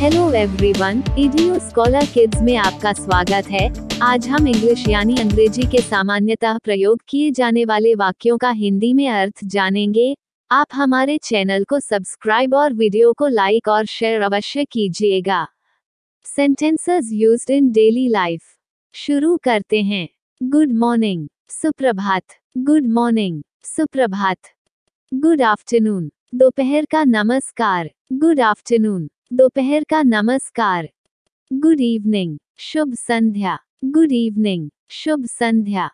hello everyone Idio scholar kids में आपका स्वागत है आज हम इंग्लिश यानी अंग्रेजी के सामान्यतः प्रयोग किए जाने वाले वाक्यों का हिंदी में अर्थ जानेंगे आप हमारे चैनल को सब्सक्राइब और वीडियो को लाइक और शेयर अवश्य कीजिएगा sentences use in daily life शुरू करते हैं गुड मॉर्निंग सुप्रभात गुड मॉर्निंग सुप्रभात गुड आफ्टरनून दोपहर का नमस्कार गुड आफ्टरनून दोपहर का नमस्कार गुड इवनिंग शुभ संध्या गुड इवनिंग शुभ संध्या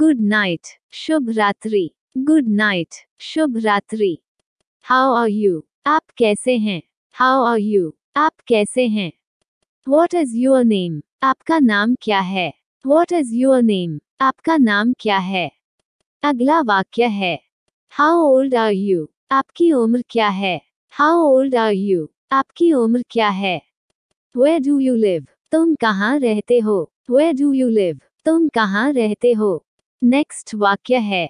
गुड नाइट शुभ रात्रि गुड नाइट शुभ रात्रि हाउ आर यू आप कैसे हैं हाउ आर यू आप कैसे हैं वॉट इज योर नेम आपका नाम क्या है वॉट इज योर नेम आपका नाम क्या है अगला वाक्य है हाउ ओल्ड आर यू आपकी उम्र क्या है हाउ ओल्ड आर यू आपकी उम्र क्या है वे डू यू लिव तुम कहाँ रहते हो वे डू यू लिव तुम कहाँ रहते हो नेक्स्ट वाक्य है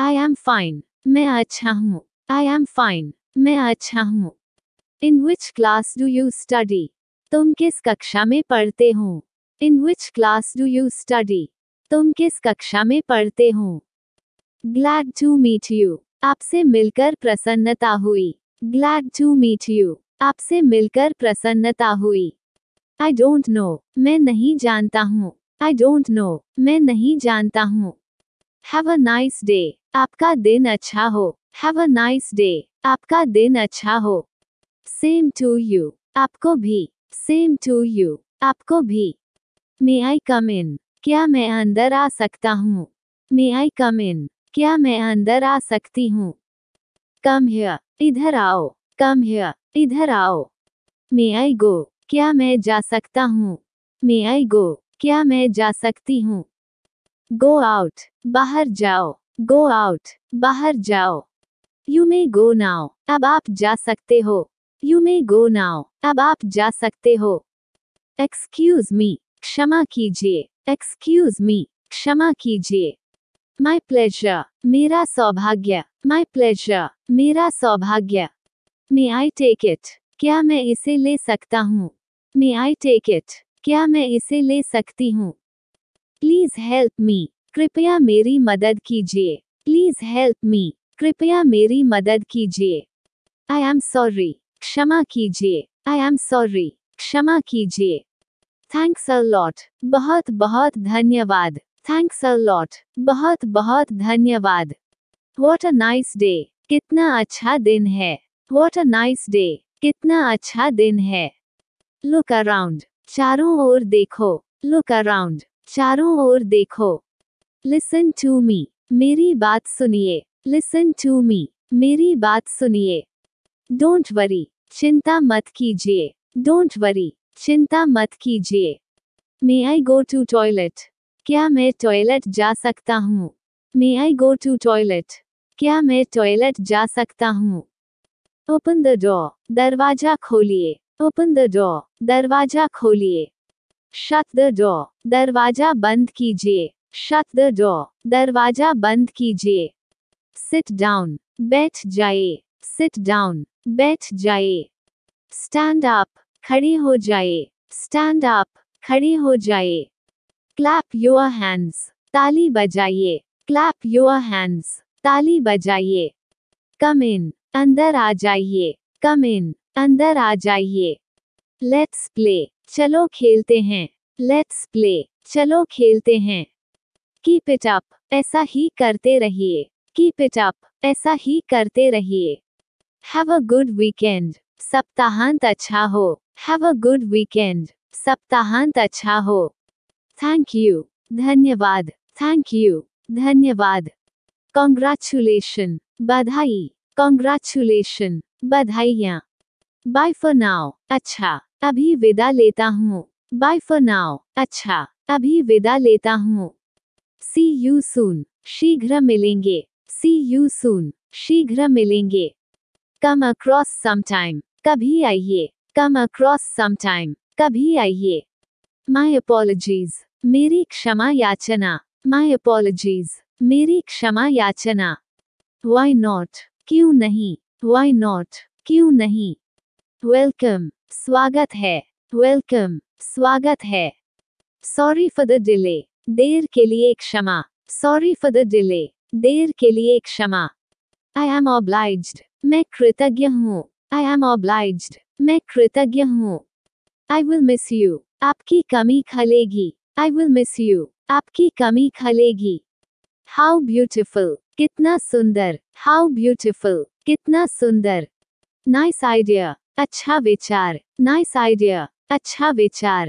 आई एम फाइन मैं अच्छा हूँ आई एम फाइन मैं अच्छा हूँ in which class do you study तुम किस कक्षा में पढ़ते हो in which class do you study तुम किस कक्षा में पढ़ते हो ग्लैड टू मीट यू आपसे मिलकर प्रसन्नता हुई ग्लैड टू मीट यू आपसे मिलकर प्रसन्नता हुई आई डोंट नो मैं नहीं जानता हूँ आई डोंट नो मैं नहीं जानता हूँ हैव अ नाइस डे आपका दिन अच्छा हो हैव अ नाइस डे आपका दिन अच्छा हो सेम टू यू आपको भी सेम टू यू आपको भी मे आई कम इन क्या मैं अंदर आ सकता हूँ मे आई कम इन क्या मैं अंदर आ सकती हूँ कम हियर इधर आओ कम है इधर आओ मे आई गो क्या मैं जा सकता हूँ मे आई गो क्या मैं जा सकती हूँ गो आउट बाहर जाओ गो आउट बाहर जाओ यू मे गो नाउ अब आप जा सकते हो यू मे गो नाउ अब आप जा सकते हो एक्सक्यूज मी क्षमा कीजिए एक्सक्यूज मी क्षमा कीजिए माई प्लेजर मेरा सौभाग्य माई प्लेजर मेरा सौभाग्य मे आई टेक इट क्या मैं इसे ले सकता हूँ मे आई टेक इट क्या मैं इसे ले सकती हूँ प्लीज हेल्प मी कृपया मेरी मदद कीजिए प्लीज हेल्प मी कृपया मेरी मदद कीजिए आई एम सॉरी क्षमा कीजिए आई एम सॉरी क्षमा कीजिए थैंक्स अ लॉट बहुत बहुत धन्यवाद थैंक्स अ लॉट बहुत बहुत धन्यवाद वॉट अ नाइस डे कितना अच्छा दिन है वॉट अ नाइस डे कितना अच्छा दिन है लुक अराउंड चारों ओर देखो लुक अराउंड चारों ओर देखो लिसन टू मी मेरी बात सुनिए लिसन टू मी मेरी बात सुनिए डोंट वरी चिंता मत कीजिए डोंट वरी चिंता मत कीजिए मे आई गो टू टॉयलेट क्या मैं टॉयलेट जा सकता हूँ मे आई गो टू टॉयलेट क्या मैं टॉयलेट जा सकता हूँ ओपन द डॉ दरवाजा खोलिए ओपन द डॉ दरवाजा खोलिए शट द डॉ दरवाजा बंद कीजिए शट द डॉ दरवाजा बंद कीजिए सिट डाउन बैठ जाइए सिट डाउन बैठ जाइए स्टैंड अप खड़े हो जाइए स्टैंड अप खड़े हो जाइए क्लैप योर हैंड्स ताली बजाइए क्लैप योर हैंड्स ताली बजाइए कम इन अंदर आ जाइए कम इन अंदर आ जाइए लेट्स प्ले चलो खेलते हैं लेट्स प्ले चलो खेलते हैं कीप इट अप ऐसा ही करते रहिए कीप इट अप ऐसा ही करते रहिए हैव अ गुड वीकेंड सप्ताहांत अच्छा हो हैव अ गुड वीकेंड सप्ताहांत अच्छा हो थैंक यू धन्यवाद थैंक यू धन्यवाद कॉन्ग्रेचुलेशन बधाई कॉन्ग्रेचुलेशन बधाइयाँ बाय फॉर नाउ अच्छा अभी विदा लेता हूँ बाय फॉर नाउ अच्छा अभी विदा लेता हूँ सी यू सून शीघ्र मिलेंगे सी यू सून शीघ्र मिलेंगे कम अक्रॉस समटाइम कभी आइए कम अक्रॉस समटाइम कभी आइए माई अपोलॉजीज मेरी क्षमा याचना माई अपोलॉजीज मेरी क्षमा याचना वाई नॉट क्यों नहीं वाई नॉट क्यों नहीं वेलकम स्वागत है वेलकम स्वागत है सॉरी फॉर द डिले देर के लिए क्षमा सॉरी फॉर द डिले देर के लिए क्षमा आई एम ऑब्लाइज मैं कृतज्ञ हूँ आई एम ऑब्लाइज मैं कृतज्ञ हूँ आई विल मिस यू आपकी कमी खलेगी आई विल मिस यू आपकी कमी खलेगी हाउ ब्यूटिफुल कितना सुंदर हाउ ब्यूटिफुल कितना सुंदर नाइस आइडिया अच्छा विचार नाइस आइडिया अच्छा विचार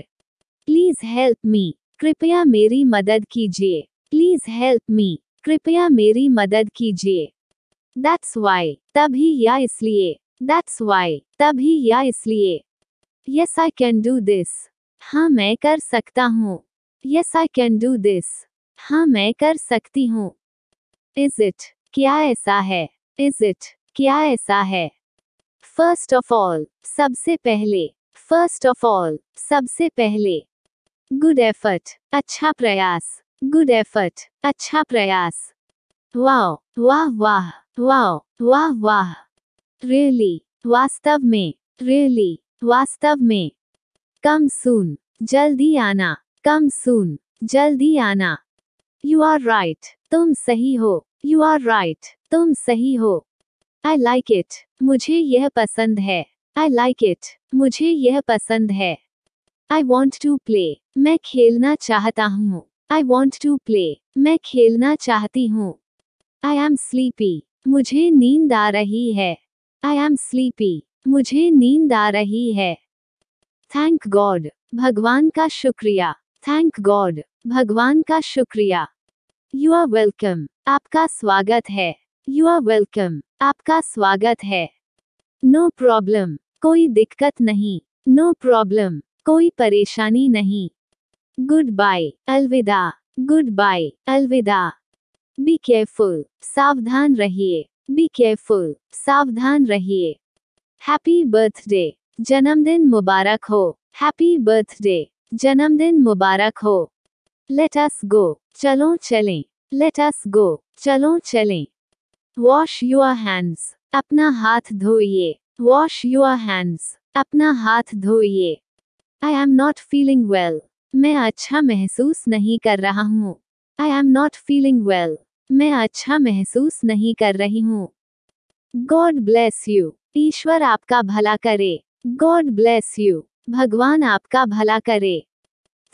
प्लीज हेल्प मी कृपया मेरी मदद कीजिए प्लीज हेल्प मी कृपया मेरी मदद कीजिए दैट्स वाई तभी या इसलिए दैट्स वाई तभी या इसलिए yes I can do this हाँ मैं कर सकता हूँ yes I can do this हाँ मैं कर सकती हूँ इज इट क्या ऐसा है इज इट क्या ऐसा है फर्स्ट ऑफ ऑल सबसे पहले फर्स्ट ऑफ ऑल सबसे पहले गुड एफर्ट अच्छा प्रयास गुड एफर्ट अच्छा प्रयास वाह वाह वाह वाह वाह वाह रियली वास्तव में रियली वास्तव में कम सुन जल्दी आना कम सुन जल्दी आना यू आर राइट तुम सही हो यू आर राइट तुम सही हो आई लाइक इट मुझे यह पसंद है आई लाइक इट मुझे यह पसंद है आई वॉन्ट टू प्ले मैं खेलना चाहता हूँ आई वॉन्ट टू प्ले मैं खेलना चाहती हूँ आई एम स्लीपी मुझे नींद आ रही है आई एम स्लीपी मुझे नींद आ रही है थैंक गॉड भगवान का शुक्रिया थैंक गॉड भगवान का शुक्रिया यू आर वेलकम आपका स्वागत है यू आर वेलकम आपका स्वागत है नो no प्रॉब्लम कोई दिक्कत नहीं नो no प्रॉब्लम कोई परेशानी नहीं गुड बाय अलविदा गुड बाय अलविदा बी केयरफुल सावधान रहिए बी केयरफुल सावधान रहिए हैप्पी बर्थडे जन्मदिन मुबारक हो हैप्पी बर्थडे जन्मदिन मुबारक हो लेट अस गो चलो चलें लेट अस गो चलो चलें वॉश यूर हैंड्स अपना हाथ धोइए वॉश योर हैंड्स अपना हाथ धोइए I am not feeling well मैं अच्छा महसूस नहीं कर रहा हूँ I am not feeling well मैं अच्छा महसूस नहीं कर रही हूँ गॉड ब्लेस यू ईश्वर आपका भला करे गॉड ब्लेस यू भगवान आपका भला करे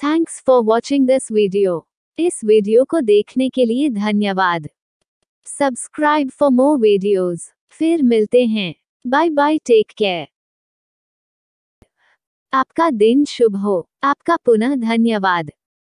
thanks for watching this video इस वीडियो को देखने के लिए धन्यवाद सब्सक्राइब फॉर मोर वीडियोस फिर मिलते हैं बाय बाय टेक केयर आपका दिन शुभ हो आपका पुनः धन्यवाद